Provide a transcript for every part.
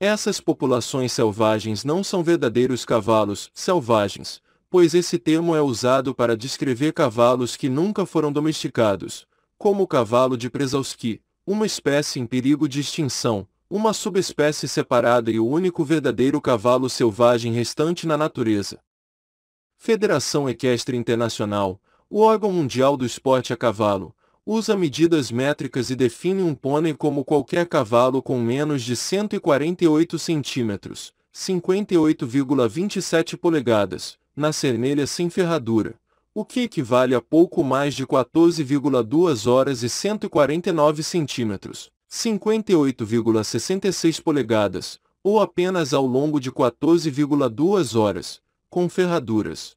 Essas populações selvagens não são verdadeiros cavalos selvagens, pois esse termo é usado para descrever cavalos que nunca foram domesticados, como o cavalo de Przewski, uma espécie em perigo de extinção, uma subespécie separada e o único verdadeiro cavalo selvagem restante na natureza. Federação Equestre Internacional, o órgão mundial do esporte a cavalo, usa medidas métricas e define um pônei como qualquer cavalo com menos de 148 centímetros, 58,27 polegadas, na cernelha sem ferradura, o que equivale a pouco mais de 14,2 horas e 149 centímetros, 58,66 polegadas, ou apenas ao longo de 14,2 horas, com ferraduras.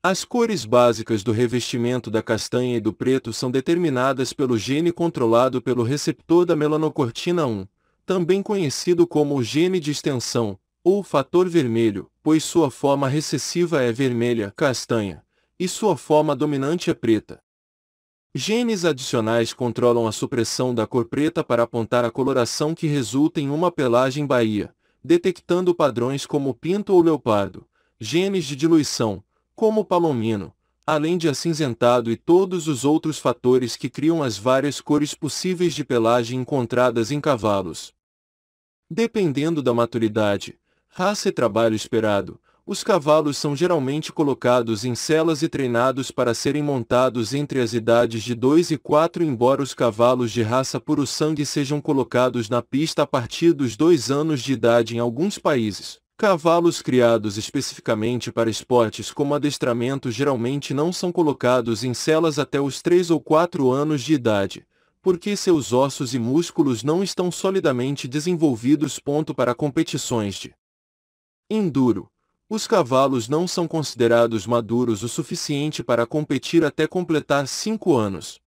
As cores básicas do revestimento da castanha e do preto são determinadas pelo gene controlado pelo receptor da melanocortina 1, também conhecido como o gene de extensão, ou fator vermelho, pois sua forma recessiva é vermelha, castanha, e sua forma dominante é preta. Genes adicionais controlam a supressão da cor preta para apontar a coloração que resulta em uma pelagem baía, detectando padrões como pinto ou leopardo, genes de diluição, como palomino, além de acinzentado e todos os outros fatores que criam as várias cores possíveis de pelagem encontradas em cavalos. Dependendo da maturidade, raça e trabalho esperado, os cavalos são geralmente colocados em celas e treinados para serem montados entre as idades de 2 e 4, embora os cavalos de raça puro sangue sejam colocados na pista a partir dos 2 anos de idade em alguns países. Cavalos criados especificamente para esportes como adestramento geralmente não são colocados em celas até os 3 ou 4 anos de idade, porque seus ossos e músculos não estão solidamente desenvolvidos. Para competições de enduro, os cavalos não são considerados maduros o suficiente para competir até completar 5 anos.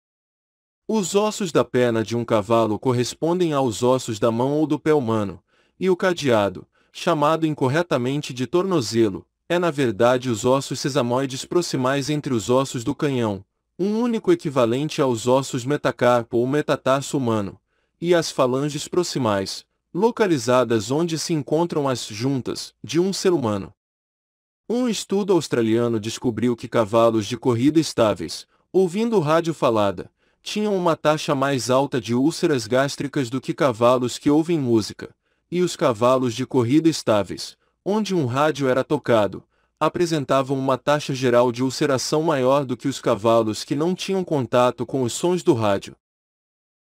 Os ossos da perna de um cavalo correspondem aos ossos da mão ou do pé humano, e o cadeado, chamado incorretamente de tornozelo, é na verdade os ossos sesamoides proximais entre os ossos do canhão, um único equivalente aos ossos metacarpo ou metatarso humano, e as falanges proximais, localizadas onde se encontram as juntas, de um ser humano. Um estudo australiano descobriu que cavalos de corrida estáveis, ouvindo rádio falada, tinham uma taxa mais alta de úlceras gástricas do que cavalos que ouvem música, e os cavalos de corrida estáveis, onde um rádio era tocado, apresentavam uma taxa geral de ulceração maior do que os cavalos que não tinham contato com os sons do rádio.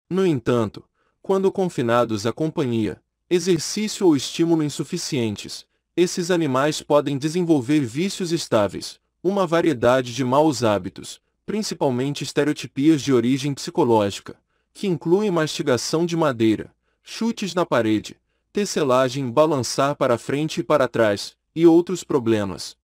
No entanto, quando confinados à companhia, exercício ou estímulo insuficientes, esses animais podem desenvolver vícios estáveis, uma variedade de maus hábitos, principalmente estereotipias de origem psicológica, que incluem mastigação de madeira, chutes na parede, tecelagem balançar para frente e para trás, e outros problemas.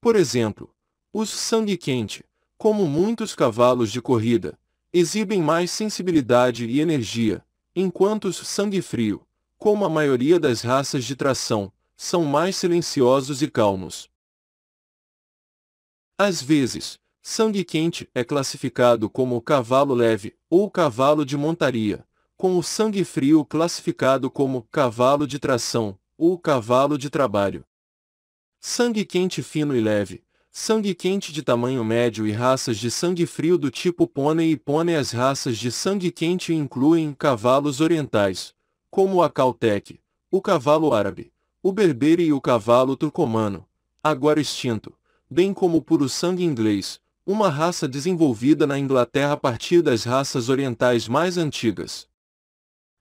Por exemplo, os sangue quente, como muitos cavalos de corrida, exibem mais sensibilidade e energia, enquanto os sangue frio, como a maioria das raças de tração, são mais silenciosos e calmos. Às vezes, sangue quente é classificado como cavalo leve ou cavalo de montaria, com o sangue frio classificado como cavalo de tração ou cavalo de trabalho. Sangue quente fino e leve, sangue quente de tamanho médio e raças de sangue frio do tipo pônei e pônei. As raças de sangue quente incluem cavalos orientais, como a Caltech, o cavalo árabe, o berbere e o cavalo turcomano, agora extinto, bem como o puro sangue inglês, uma raça desenvolvida na Inglaterra a partir das raças orientais mais antigas.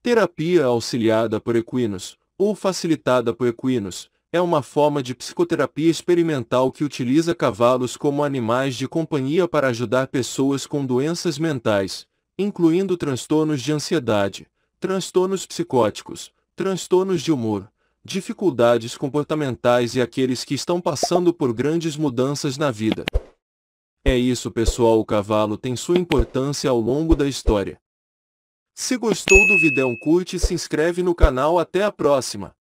Terapia auxiliada por equinos, ou facilitada por equinos, é uma forma de psicoterapia experimental que utiliza cavalos como animais de companhia para ajudar pessoas com doenças mentais, incluindo transtornos de ansiedade, transtornos psicóticos, transtornos de humor, dificuldades comportamentais e aqueles que estão passando por grandes mudanças na vida. É isso pessoal, o cavalo tem sua importância ao longo da história. Se gostou do vídeo curte e se inscreve no canal até a próxima.